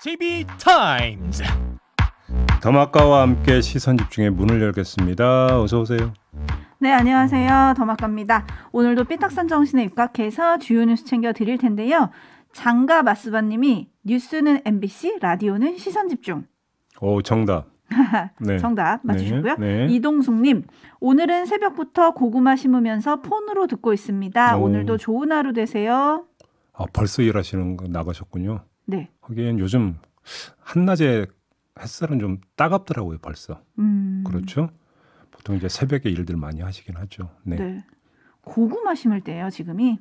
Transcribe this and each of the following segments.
TV 타임즈. 더마카와 함께 시선 집중의 문을 열겠습니다. 어서 오세요. 네, 안녕하세요. 더마카입니다. 오늘도 삐딱선 정신에 입각해서 주요 뉴스 챙겨 드릴 텐데요. 장가 마스바 님이 뉴스는 MBC, 라디오는 시선 집중. 오, 정답. 네. 정답 맞추셨고요. 네. 네. 이동숙님 오늘은 새벽부터 고구마 심으면서 폰으로 듣고 있습니다. 오. 늘도 좋은 하루 되세요. 아 벌써 일하시는 거 나가셨군요. 네. 거기엔 요즘 한낮에 햇살은 좀 따갑더라고요 벌써. 음. 그렇죠. 보통 이제 새벽에 일들 많이 하시긴 하죠. 네. 네. 고구마 심을 때예요 지금이.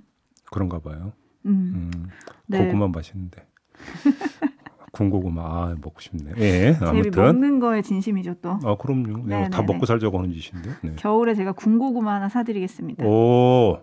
그런가 봐요. 음. 음. 네. 고구마 맛있는데. 군고구마 아, 먹고 싶네요. 예, 아무튼 먹는 거에 진심이죠 또. 아 그럼요. 네네네. 다 네, 네, 먹고 살자고 하는 짓인데. 네. 겨울에 제가 군고구마 하나 사드리겠습니다. 오,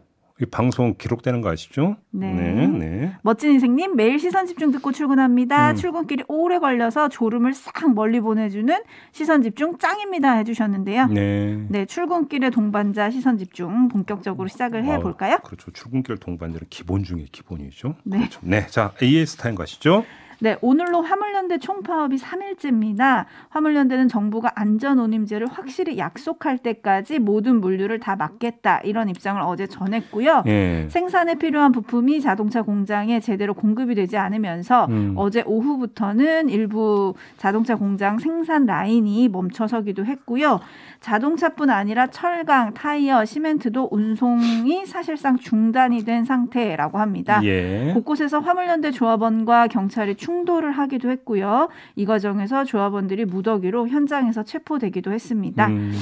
방송 기록되는 거 아시죠? 네. 네, 네. 멋진 인생님 매일 시선 집중 듣고 출근합니다. 음. 출근길이 오래 걸려서 졸음을 싹 멀리 보내주는 시선 집중 짱입니다 해주셨는데요. 네. 네 출근길의 동반자 시선 집중 본격적으로 시작을 해볼까요? 아 그렇죠. 출근길 동반자는 기본 중에 기본이죠. 네. 그렇죠. 네. 자 AS 타임 가시죠. 네, 오늘로 화물연대 총파업이 3일째입니다. 화물연대는 정부가 안전운임제를 확실히 약속할 때까지 모든 물류를 다 막겠다 이런 입장을 어제 전했고요. 예. 생산에 필요한 부품이 자동차 공장에 제대로 공급이 되지 않으면서 음. 어제 오후부터는 일부 자동차 공장 생산 라인이 멈춰서기도 했고요. 자동차뿐 아니라 철강, 타이어, 시멘트도 운송이 사실상 중단이 된 상태라고 합니다. 예. 곳곳에서 화물연대 조합원과 경찰이 충돌을 하기도 했고요. 이 과정에서 조합원들이 무더기로 현장에서 체포되기도 했습니다. 음.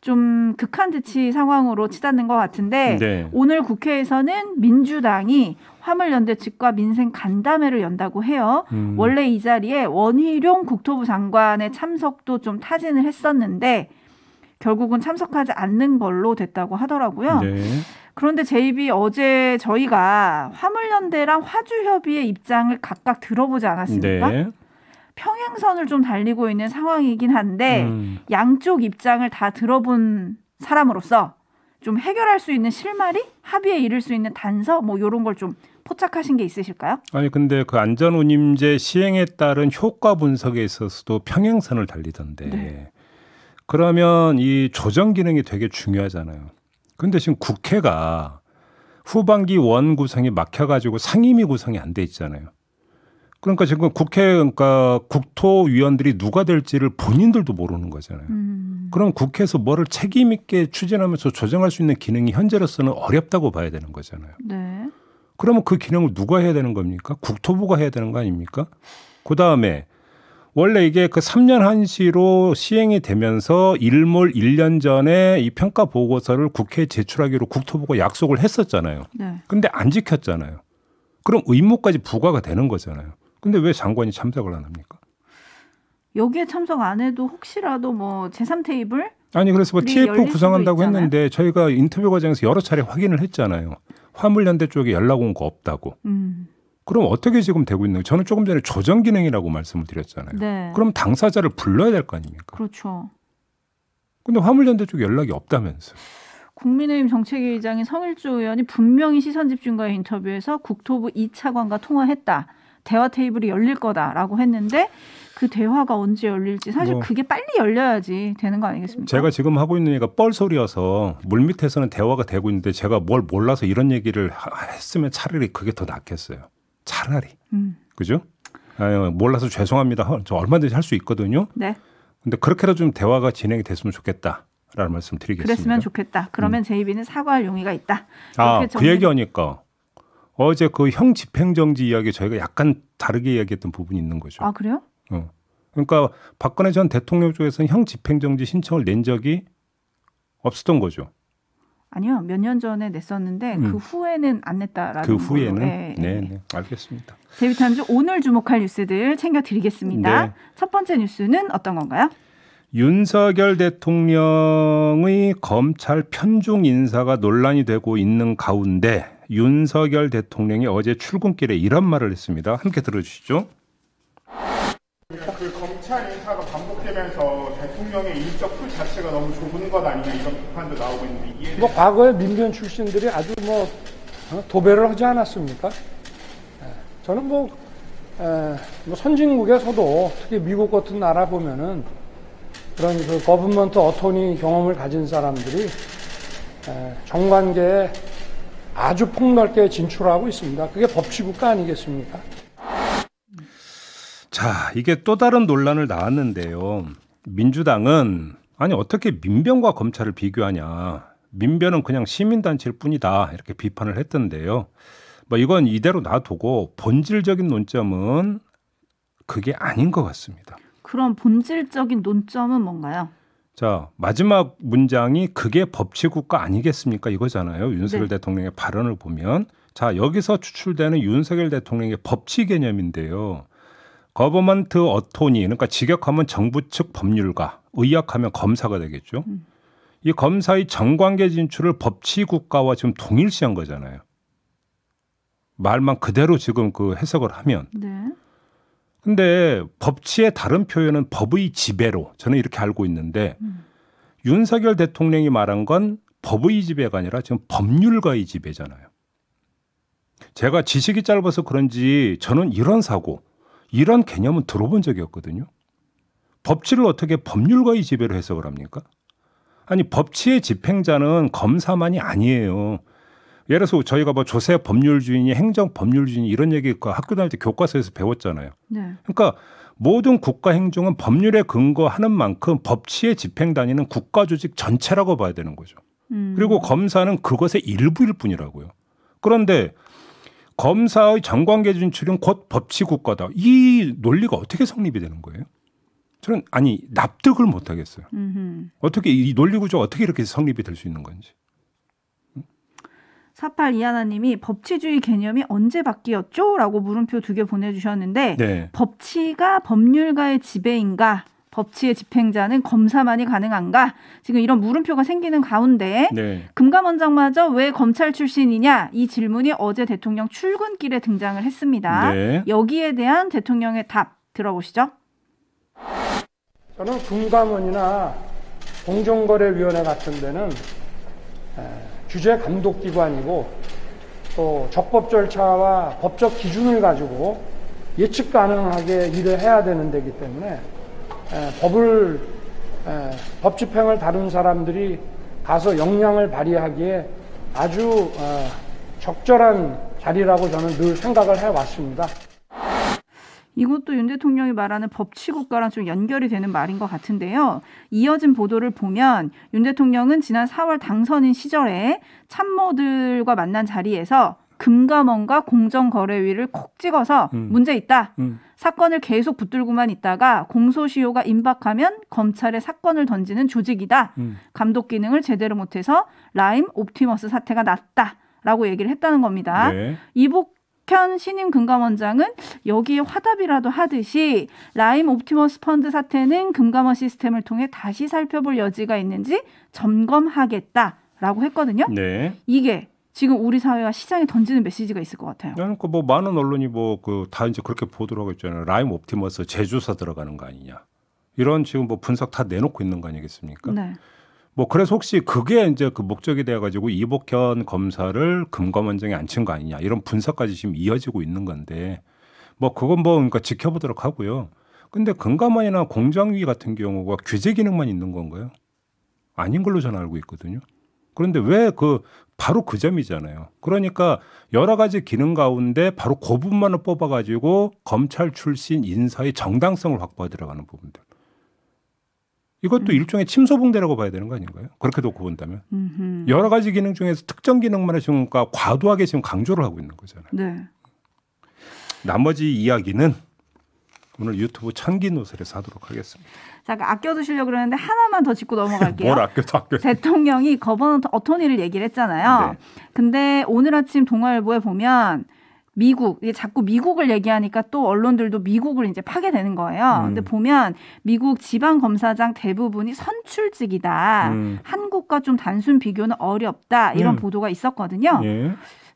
좀 극한 듯이 상황으로 치닫는 것 같은데 네. 오늘 국회에서는 민주당이 화물연대 측과 민생 간담회를 연다고 해요. 음. 원래 이 자리에 원희룡 국토부 장관의 참석도 좀 타진을 했었는데 결국은 참석하지 않는 걸로 됐다고 하더라고요. 네. 그런데 JB 어제 저희가 화물연대랑 화주협의의 입장을 각각 들어보지 않았습니까? 네. 평행선을 좀 달리고 있는 상황이긴 한데 음. 양쪽 입장을 다 들어본 사람으로서 좀 해결할 수 있는 실마리, 합의에 이를 수 있는 단서 뭐요런걸 좀 포착하신 게 있으실까요? 아니 근데 그 안전운임제 시행에 따른 효과 분석에 있어서도 평행선을 달리던데 네. 그러면 이 조정 기능이 되게 중요하잖아요. 근데 지금 국회가 후반기 원 구성이 막혀가지고 상임위 구성이 안 돼 있잖아요. 그러니까 지금 국회 그러니까 국토위원들이 누가 될지를 본인들도 모르는 거잖아요. 음. 그럼 국회에서 뭐를 책임 있게 추진하면서 조정할 수 있는 기능이 현재로서는 어렵다고 봐야 되는 거잖아요. 네. 그러면 그 기능을 누가 해야 되는 겁니까? 국토부가 해야 되는 거 아닙니까? 그 다음에 원래 이게 그 3년 한시로 시행이 되면서 일몰 1년 전에 이 평가 보고서를 국회에 제출하기로 국토부가 약속을 했었잖아요. 네. 근데 안 지켰잖아요. 그럼 의무까지 부과가 되는 거잖아요. 근데 왜 장관이 참석을 안 합니까? 여기에 참석 안 해도 혹시라도 뭐 제3 테이블 아니 그래서 뭐 TF 구성한다고 했는데 저희가 인터뷰 과정에서 여러 차례 확인을 했잖아요. 화물연대 쪽에 연락 온 거 없다고. 음. 그럼 어떻게 지금 되고 있는? 저는 조금 전에 조정 기능이라고 말씀을 드렸잖아요. 네. 그럼 당사자를 불러야 될 거 아닙니까? 그렇죠. 근데 화물연대 쪽 연락이 없다면서. 국민의힘 정책위의장인 성일주 의원이 분명히 시선 집중과의 인터뷰에서 국토부 이차관과 통화했다. 대화 테이블이 열릴 거다라고 했는데 그 대화가 언제 열릴지 사실 뭐, 그게 빨리 열려야지 되는 거 아니겠습니까? 제가 지금 하고 있는 얘기가 뻘소리여서 물밑에서는 대화가 되고 있는데 제가 뭘 몰라서 이런 얘기를 했으면 차라리 그게 더 낫겠어요. 차라리 음. 그죠? 아유, 몰라서 죄송합니다. 저 얼마든지 할 수 있거든요. 네. 근데 그렇게라도 좀 대화가 진행이 됐으면 좋겠다. 라는 말씀 드리겠습니다. 그랬으면 좋겠다. 그러면 음. 제이비는 사과할 용의가 있다. 아, 정리... 그 얘기하니까 어제 그 형 집행정지 이야기 저희가 약간 다르게 이야기했던 부분이 있는 거죠. 아, 그래요? 어. 그러니까 박근혜 전 대통령 쪽에서는 형 집행정지 신청을 낸 적이 없었던 거죠. 아니요 몇 년 전에 냈었는데 음. 그 후에는 안 냈다라는 그 후에는 예, 예, 네, 네, 네. 알겠습니다. 제비타임 오늘 주목할 뉴스들 챙겨드리겠습니다. 네. 첫 번째 뉴스는 어떤 건가요? 윤석열 대통령의 검찰 편중 인사가 논란이 되고 있는 가운데 윤석열 대통령이 어제 출근길에 이런 말을 했습니다. 함께 들어주시죠. 그 검찰 인사가 반복되면서 대통령의 인적 풀 자체가 너무 좁은 것 아니냐 이런 비판도 나오고 있는데 이에 뭐 과거에 민변 출신들이 아주 뭐 어, 도배를 하지 않았습니까? 예, 저는 뭐, 에, 뭐 선진국에서도 특히 미국 같은 나라 보면은 그런 그 거분먼트 어토니 경험을 가진 사람들이 에, 정관계에 아주 폭넓게 진출하고 있습니다. 그게 법치국가 아니겠습니까? 자, 이게 또 다른 논란을 낳았는데요. 민주당은 아니 어떻게 민변과 검찰을 비교하냐. 민변은 그냥 시민단체일 뿐이다. 이렇게 비판을 했던데요. 뭐 이건 이대로 놔두고 본질적인 논점은 그게 아닌 것 같습니다. 그럼 본질적인 논점은 뭔가요? 자 마지막 문장이 그게 법치국가 아니겠습니까 이거잖아요 윤석열 네. 대통령의 발언을 보면 자 여기서 추출되는 윤석열 대통령의 법치 개념인데요 거버먼트 어토니 그러니까 직역하면 정부 측 법률가, 의학하면 검사가 되겠죠. 음. 이 검사의 정관계 진출을 법치 국가와 지금 동일시한 거잖아요. 말만 그대로 지금 그 해석을 하면. 네. 근데 법치의 다른 표현은 법의 지배로 저는 이렇게 알고 있는데 음. 윤석열 대통령이 말한 건 법의 지배가 아니라 지금 법률가의 지배잖아요. 제가 지식이 짧아서 그런지 저는 이런 사고 이런 개념은 들어본 적이 없거든요. 법치를 어떻게 법률가의 지배로 해석을 합니까? 아니 법치의 집행자는 검사만이 아니에요. 예를 들어서 저희가 뭐 조세 법률주의니 행정 법률주의니 이런 얘기 그 학교 다닐 때 교과서에서 배웠잖아요. 네. 그러니까 모든 국가 행정은 법률에 근거하는 만큼 법치의 집행 단위는 국가 조직 전체라고 봐야 되는 거죠. 음. 그리고 검사는 그것의 일부일 뿐이라고요. 그런데 검사의 정관계 진출은 곧 법치국 가다이 논리가 어떻게 성립이 되는 거예요? 저는 아니 납득을 못 하겠어요. 음흠. 어떻게 이 논리 구조 어떻게 이렇게 성립이 될 수 있는 건지. 사팔 이하나님이 법치주의 개념이 언제 바뀌었죠?라고 물음표 두 개 보내주셨는데 네. 법치가 법률가의 지배인가? 법치의 집행자는 검사만이 가능한가? 지금 이런 물음표가 생기는 가운데 네. 금감원장마저 왜 검찰 출신이냐 이 질문이 어제 대통령 출근길에 등장을 했습니다. 네. 여기에 대한 대통령의 답 들어보시죠. 저는 금감원이나 공정거래위원회 같은 데는 규제 감독 기관이고 또 적법 절차와 법적 기준을 가지고 예측 가능하게 일을 해야 되는 데기 때문에 법을 법 집행을 다룬 사람들이 가서 역량을 발휘하기에 아주 어, 적절한 자리라고 저는 늘 생각을 해왔습니다. 이것도 윤 대통령이 말하는 법치국가랑 좀 연결이 되는 말인 것 같은데요. 이어진 보도를 보면 윤 대통령은 지난 4월 당선인 시절에 참모들과 만난 자리에서 금감원과 공정거래위를 콕 찍어서 음. 문제 있다. 음. 사건을 계속 붙들고만 있다가 공소시효가 임박하면 검찰에 사건을 던지는 조직이다. 음. 감독 기능을 제대로 못해서 라임 옵티머스 사태가 났다. 라고 얘기를 했다는 겁니다. 네. 이복 현 신임 금감원장은 여기에 화답이라도 하듯이 라임 옵티머스 펀드 사태는 금감원 시스템을 통해 다시 살펴볼 여지가 있는지 점검하겠다라고 했거든요. 네. 이게 지금 우리 사회와 시장에 던지는 메시지가 있을 것 같아요. 그러니까 뭐 많은 언론이 뭐 그 다 이제 그렇게 보도를 하잖아요 라임 옵티머스 제조사 들어가는 거 아니냐. 이런 지금 뭐 분석 다 내놓고 있는 거 아니겠습니까? 네. 뭐 그래서 혹시 그게 이제 그 목적이 돼 가지고 이복현 검사를 금감원장에 앉힌 거 아니냐 이런 분석까지 지금 이어지고 있는 건데 뭐 그건 뭐 그러니까 지켜보도록 하고요. 근데 금감원이나 공장위 같은 경우가 규제 기능만 있는 건가요? 아닌 걸로 저는 알고 있거든요. 그런데 왜 그 바로 그 점이잖아요. 그러니까 여러 가지 기능 가운데 바로 그 부분만을 뽑아가지고 검찰 출신 인사의 정당성을 확보해 들어가는 부분들. 이것도 음. 일종의 침소봉대라고 봐야 되는 거 아닌가요? 그렇게 놓고 본다면 음흠. 여러 가지 기능 중에서 특정 기능만을 지금 그러니까 과도하게 지금 강조를 하고 있는 거잖아요. 네. 나머지 이야기는 오늘 유튜브 천기 노설에서 하도록 하겠습니다. 자, 그러니까 아껴두시려고 그러는데 하나만 더 짚고 넘어갈게요. 뭘 아껴도 아껴. 대통령이 거번 버 어터니를 얘기를 했잖아요. 네. 근데 오늘 아침 동아일보에 보면 미국 이게 자꾸 미국을 얘기하니까 또 언론들도 미국을 이제 파괴되는 거예요. 음. 근데 보면 미국 지방 검사장 대부분이 선출직이다. 음. 한국과 좀 단순 비교는 어렵다 이런 음. 보도가 있었거든요. 예.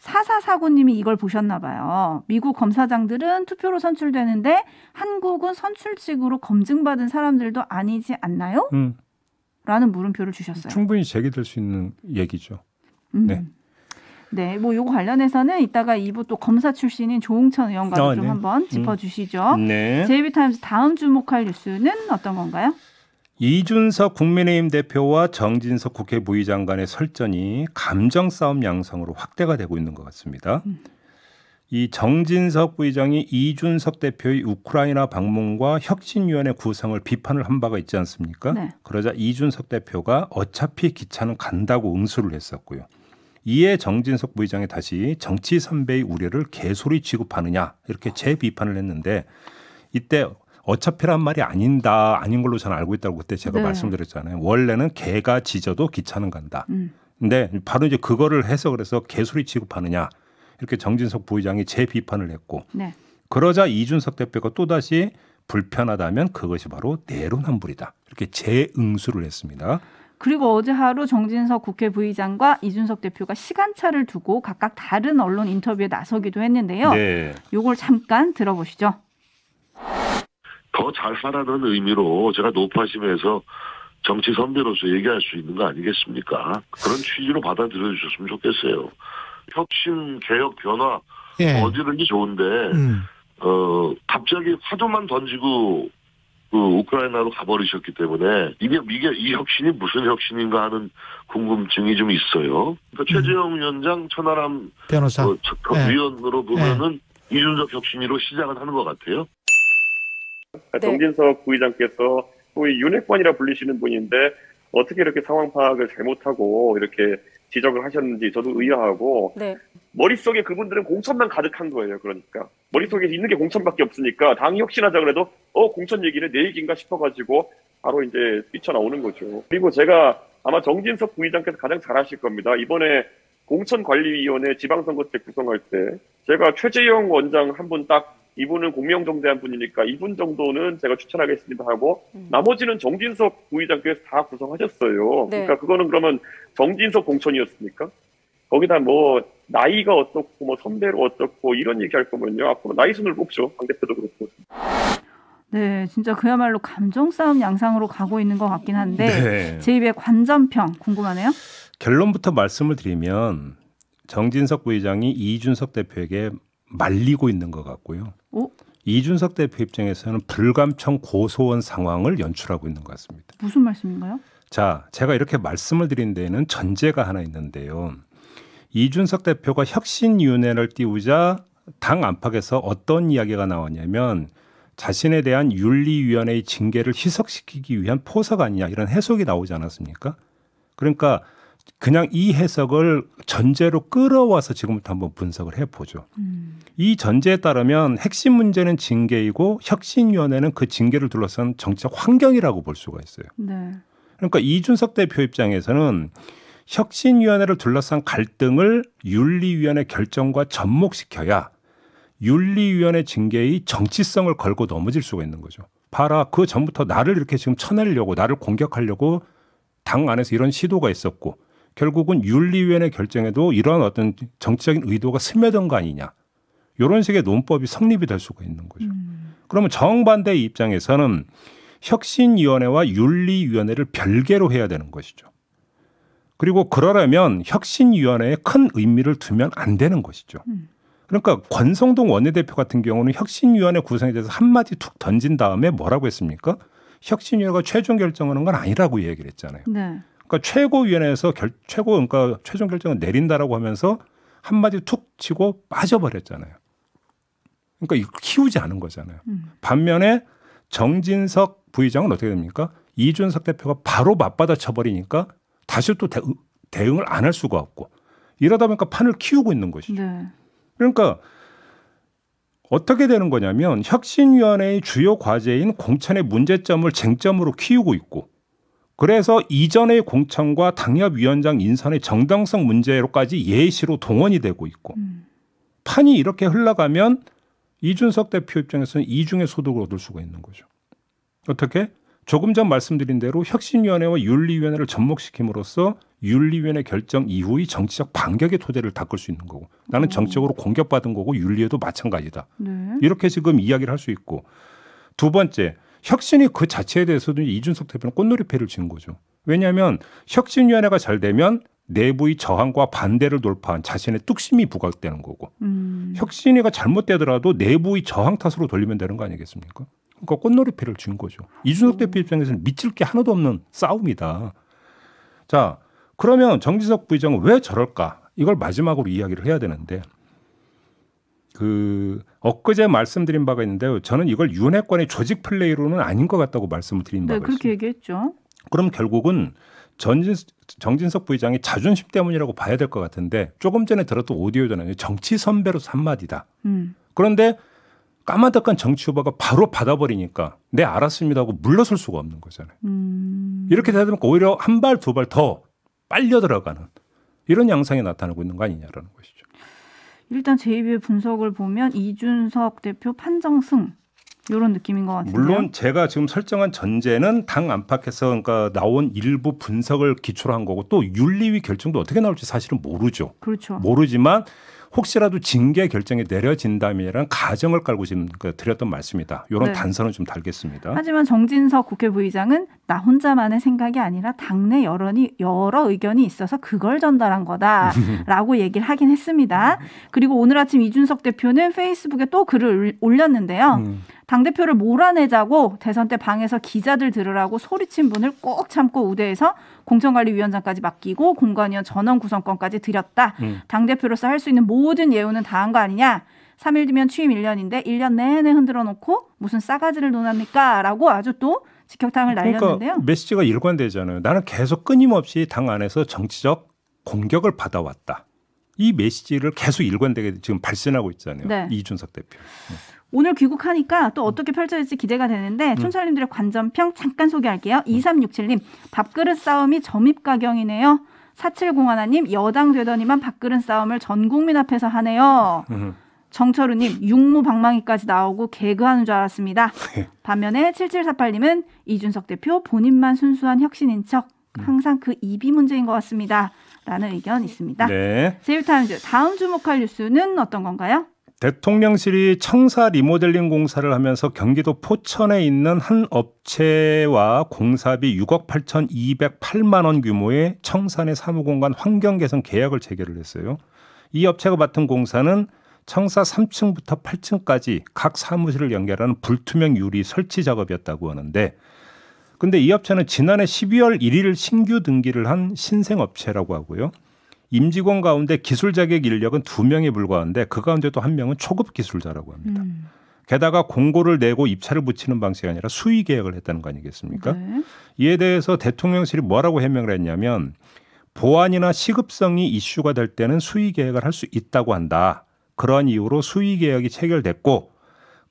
사사사고님이 이걸 보셨나 봐요. 미국 검사장들은 투표로 선출되는데 한국은 선출직으로 검증받은 사람들도 아니지 않나요? 음. 라는 물음표를 주셨어요. 충분히 제기될 수 있는 얘기죠. 음. 네. 네, 뭐 요거 관련해서는 이따가 이부 또 검사 출신인 조홍천 의원과도 아, 좀 네. 한번 음. 짚어주시죠. 음. 네. 제이비타임즈 다음 주목할 뉴스는 어떤 건가요? 이준석 국민의힘 대표와 정진석 국회 부의장 간의 설전이 감정 싸움 양상으로 확대가 되고 있는 것 같습니다. 음. 이 정진석 부의장이 이준석 대표의 우크라이나 방문과 혁신위원회 구성을 비판을 한 바가 있지 않습니까? 네. 그러자 이준석 대표가 어차피 기차는 간다고 응수를 했었고요. 이에 정진석 부의장이 다시 정치 선배의 우려를 개소리 취급하느냐 이렇게 재비판을 했는데 이때 어차피란 말이 아닌다 아닌 걸로 저는 알고 있다고 그때 제가 네. 말씀드렸잖아요. 원래는 개가 짖어도 기차는 간다. 그런데 음. 바로 이제 그거를 해서 그래서 개소리 취급하느냐 이렇게 정진석 부의장이 재비판을 했고 네. 그러자 이준석 대표가 또 다시 불편하다면 그것이 바로 내로남불이다 이렇게 재응수를 했습니다. 그리고 어제 하루 정진석 국회 부의장과 이준석 대표가 시간차를 두고 각각 다른 언론 인터뷰에 나서기도 했는데요. 네. 요걸 잠깐 들어보시죠. 더잘살아는 의미로 제가 노파심에서 정치 선배로서 얘기할 수 있는 거 아니겠습니까? 그런 취지로 받아들여 주셨으면 좋겠어요. 혁신, 개혁, 변화 예. 어디든지 좋은데 음. 어 갑자기 화두만 던지고 그 우크라이나로 가버리셨기 때문에 이게 이게 이 혁신이 무슨 혁신인가 하는 궁금증이 좀 있어요. 그러니까 음. 최재형 음. 위원장, 천하람 변호사 어, 저, 예. 위원으로 보면은 예. 이준석 혁신으로 시작을 하는 것 같아요. 네. 정진석 부의장께서 소위 윤핵권이라 불리시는 분인데 어떻게 이렇게 상황 파악을 잘못하고 이렇게 지적을 하셨는지 저도 의아하고 네. 머릿속에 그분들은 공천만 가득한 거예요. 그러니까 머릿속에 있는 게 공천밖에 없으니까 당이 혹시나 그래도 어 공천 얘기는 내 얘기인가 싶어가지고 바로 이제 뛰쳐나오는 거죠. 그리고 제가 아마 정진석 부의장께서 가장 잘아실 겁니다. 이번에 공천관리위원회 지방선거때 구성할 때 제가 최재형 원장 한분딱 이분은 공명정대한 분이니까 이분 정도는 제가 추천하겠습니다 하고 음. 나머지는 정진석 부의장께서 다 구성하셨어요. 네. 그러니까 그거는 그러면 정진석 공천이었습니까? 거기다 뭐 나이가 어떻고 뭐 선배로 어떻고 이런 얘기할 거면요 앞으로 나이 순을 뽑죠 당 대표도 그렇고. 네, 진짜 그야말로 감정 싸움 양상으로 가고 있는 것 같긴 한데 네. 제 입에 관전평 궁금하네요. 결론부터 말씀을 드리면 정진석 부의장이 이준석 대표에게 말리고 있는 것 같고요. 오? 어? 이준석 대표 입장에서는 불감청 고소원 상황을 연출하고 있는 것 같습니다. 무슨 말씀인가요? 자, 제가 이렇게 말씀을 드린 데에는 전제가 하나 있는데요. 이준석 대표가 혁신위원회를 띄우자 당 안팎에서 어떤 이야기가 나왔냐면 자신에 대한 윤리위원회의 징계를 희석시키기 위한 포석 아니냐 이런 해석이 나오지 않았습니까? 그러니까 그냥 이 해석을 전제로 끌어와서 지금부터 한번 분석을 해보죠. 음. 이 전제에 따르면 핵심 문제는 징계이고 혁신위원회는 그 징계를 둘러싼 정치적 환경이라고 볼 수가 있어요. 네. 그러니까 이준석 대표 입장에서는 혁신위원회를 둘러싼 갈등을 윤리위원회 결정과 접목시켜야 윤리위원회 징계의 정치성을 걸고 넘어질 수가 있는 거죠. 봐라, 그 전부터 나를 이렇게 지금 쳐내려고 나를 공격하려고 당 안에서 이런 시도가 있었고 결국은 윤리위원회 결정에도 이러한 어떤 정치적인 의도가 스며든 거 아니냐. 이런 식의 논법이 성립이 될 수가 있는 거죠. 음. 그러면 정반대 입장에서는 혁신위원회와 윤리위원회를 별개로 해야 되는 것이죠. 그리고 그러려면 혁신위원회에 큰 의미를 두면 안 되는 것이죠. 그러니까 권성동 원내대표 같은 경우는 혁신위원회 구성에 대해서 한마디 툭 던진 다음에 뭐라고 했습니까? 혁신위원회가 최종 결정하는 건 아니라고 얘기를 했잖아요. 네. 그러니까 최고위원회에서 결, 최고 그러니까 최종 결정을 내린다라고 하면서 한마디 툭 치고 빠져버렸잖아요. 그러니까 이거 키우지 않은 거잖아요. 음. 반면에 정진석 부의장은 어떻게 됩니까? 이준석 대표가 바로 맞받아 쳐버리니까 다시 또 대, 응을 안 할 수가 없고 이러다 보니까 판을 키우고 있는 것이죠. 네. 그러니까 어떻게 되는 거냐면 혁신위원회의 주요 과제인 공천의 문제점을 쟁점으로 키우고 있고 그래서 이전의 공천과 당협위원장 인선의 정당성 문제로까지 예시로 동원이 되고 있고 음. 판이 이렇게 흘러가면 이준석 대표 입장에서는 이중의 소득을 얻을 수가 있는 거죠. 어떻게? 조금 전 말씀드린 대로 혁신위원회와 윤리위원회를 접목시킴으로써 윤리위원회 결정 이후의 정치적 반격의 토대를 닦을 수 있는 거고 나는 정적으로 공격받은 거고 윤리에도 마찬가지다. 네. 이렇게 지금 이야기를 할 수 있고 두 번째 혁신이 그 자체에 대해서도 이준석 대표는 꽃놀이패를 지은 거죠. 왜냐하면 혁신위원회가 잘 되면 내부의 저항과 반대를 돌파한 자신의 뚝심이 부각되는 거고 음. 혁신위가 잘못되더라도 내부의 저항 탓으로 돌리면 되는 거 아니겠습니까? 그러니까 꽃놀이패를 지은 거죠. 이준석 음. 대표 입장에서는 미칠 게 하나도 없는 싸움이다. 자 그러면 정지석 부의장은 왜 저럴까? 이걸 마지막으로 이야기를 해야 되는데 그 엊그제 말씀드린 바가 있는데요. 저는 이걸 윤핵권의 조직 플레이로는 아닌 것 같다고 말씀을 드린 네, 바가 그렇게 있습니다. 얘기했죠. 그럼 결국은 전진, 정진석 부의장이 자존심 때문이라고 봐야 될 것 같은데 조금 전에 들었던 오디오잖아요. 정치 선배로서 한마디다. 음. 그런데 까마득한 정치 후보가 바로 받아버리니까 네 알았습니다 하고 물러설 수가 없는 거잖아요. 음. 이렇게 되다 보니 오히려 한 발 두 발 더 빨려 들어가는 이런 양상이 나타나고 있는 거 아니냐라는 것이죠. 일단 제 입의 분석을 보면 이준석 대표 판정승 이런 느낌인 것같아요 물론 제가 지금 설정한 전제는 당 안팎에서 그러니까 나온 일부 분석을 기초로 한 거고 또 윤리위 결정도 어떻게 나올지 사실은 모르죠. 그렇죠. 모르지만 혹시라도 징계 결정이 내려진다면 가정을 깔고 지금 그 드렸던 말씀이다. 이런 네. 단서는 좀 달겠습니다. 하지만 정진석 국회 부의장은 나 혼자만의 생각이 아니라 당내 여론이 여러 의견이 있어서 그걸 전달한 거다라고 얘기를 하긴 했습니다. 그리고 오늘 아침 이준석 대표는 페이스북에 또 글을 올렸는데요. 음. 당대표를 몰아내자고 대선 때 방에서 기자들 들으라고 소리친 분을 꼭 참고 우대해서 공천관리위원장까지 맡기고 공관위원 전원 구성권까지 드렸다. 음. 당대표로서 할 수 있는 모든 예우는 다 한 거 아니냐. 3일 뒤면 취임 1년인데 1년 내내 흔들어 놓고 무슨 싸가지를 논합니까? 라고 아주 또 직격탄을 그러니까 날렸는데요. 메시지가 일관되잖아요. 나는 계속 끊임없이 당 안에서 정치적 공격을 받아왔다. 이 메시지를 계속 일관되게 지금 발생하고 있잖아요. 네. 이준석 대표. 네. 오늘 귀국하니까 또 음. 어떻게 펼쳐질지 기대가 되는데 음. 촌철님들의 관전평 잠깐 소개할게요. 2367님 음. 밥그릇 싸움이 점입 가경이네요. 4701님 여당 되더니만 밥그릇 싸움을 전 국민 앞에서 하네요. 정철우님 육모 방망이까지 나오고 개그하는 줄 알았습니다. 예. 반면에 7748님은 이준석 대표 본인만 순수한 혁신인 척 항상 그 입이 문제인 것 같습니다. 라는 의견 있습니다. 네. 세일타임즈 다음 주목할 뉴스는 어떤 건가요? 대통령실이 청사 리모델링 공사를 하면서 경기도 포천에 있는 한 업체와 공사비 6억 8,208만 원 규모의 청산의 사무공간 환경 개선 계약을 체결을 했어요. 이 업체가 맡은 공사는 청사 3층부터 8층까지 각 사무실을 연결하는 불투명 유리 설치 작업이었다고 하는데 근데 이 업체는 지난해 12월 1일 신규 등기를 한 신생 업체라고 하고요. 임직원 가운데 기술 자격 인력은 두 명에 불과한데 그 가운데도 한 명은 초급 기술자라고 합니다. 음. 게다가 공고를 내고 입찰을 붙이는 방식이 아니라 수의 계약을 했다는 거 아니겠습니까? 네. 이에 대해서 대통령실이 뭐라고 해명을 했냐면 보안이나 시급성이 이슈가 될 때는 수의 계약을 할 수 있다고 한다. 그러한 이유로 수의 계약이 체결됐고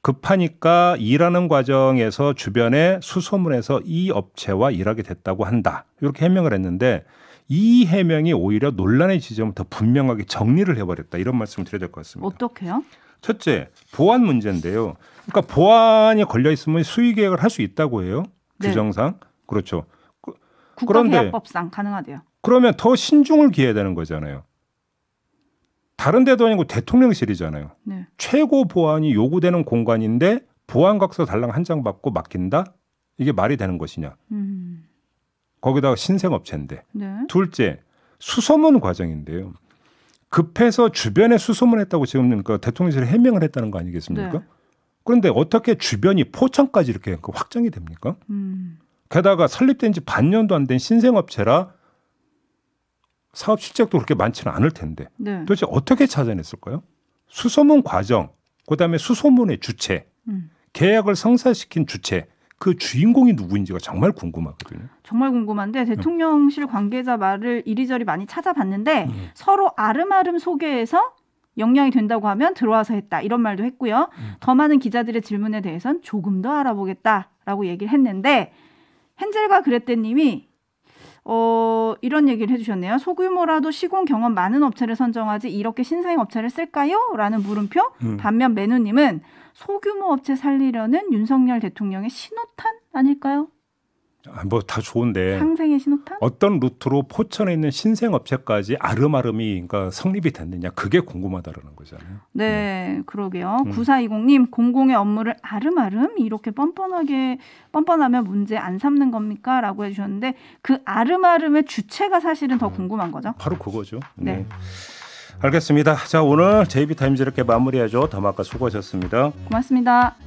급하니까 일하는 과정에서 주변에 수소문해서 이 업체와 일하게 됐다고 한다. 이렇게 해명을 했는데 이 해명이 오히려 논란의 지점을 더 분명하게 정리를 해버렸다 이런 말씀을 드려야 될 것 같습니다. 어떻게요? 첫째 보안 문제인데요. 그러니까 보안이 걸려 있으면 수의 계약을 할 수 있다고 해요. 네. 규정상 그렇죠. 그, 국가계약법상 가능하대요. 그러면 더 신중을 기해야 되는 거잖아요. 다른 데도 아니고 대통령실이잖아요. 네. 최고 보안이 요구되는 공간인데 보안각서 달랑 한 장 받고 맡긴다? 이게 말이 되는 것이냐? 음. 거기다가 신생업체인데 네. 둘째 수소문 과정인데요. 급해서 주변에 수소문했다고 지금 그대통령실 그러니까 해명을 했다는 거 아니겠습니까? 네. 그런데 어떻게 주변이 포천까지 이렇게 그 확정이 됩니까? 음. 게다가 설립된 지 반년도 안 된 신생업체라 사업 실적도 그렇게 많지는 않을 텐데 네. 도대체 어떻게 찾아냈을까요? 수소문 과정, 그다음에 수소문의 주체, 음. 계약을 성사시킨 주체, 그 주인공이 누구인지가 정말 궁금하거든요. 정말 궁금한데 네. 대통령실 관계자 말을 이리저리 많이 찾아봤는데 음. 서로 아름아름 소개해서 영향이 된다고 하면 들어와서 했다 이런 말도 했고요. 음. 더 많은 기자들의 질문에 대해선 조금 더 알아보겠다라고 얘기를 했는데 헨젤과 그레떼님이 어, 이런 얘기를 해주셨네요. 소규모라도 시공 경험 많은 업체를 선정하지 이렇게 신생 업체를 쓸까요? 라는 물음표. 음. 반면 매누님은 소규모 업체 살리려는 윤석열 대통령의 신호탄 아닐까요? 아, 뭐다 좋은데 상생의 신호탄? 어떤 루트로 포천에 있는 신생 업체까지 아름아름이 그러니까 성립이 됐느냐 그게 궁금하다라는 거잖아요. 네, 네. 그러게요. 음. 9420님 공공의 업무를 아름아름 이렇게 뻔뻔하게 뻔뻔하면 문제 안 삼는 겁니까?라고 해주셨는데 그 아름아름의 주체가 사실은 더 음. 궁금한 거죠. 바로 그거죠. 네. 네. 알겠습니다. 자 오늘 제이비타임즈 이렇게 마무리하죠. 담화가 수고하셨습니다. 고맙습니다.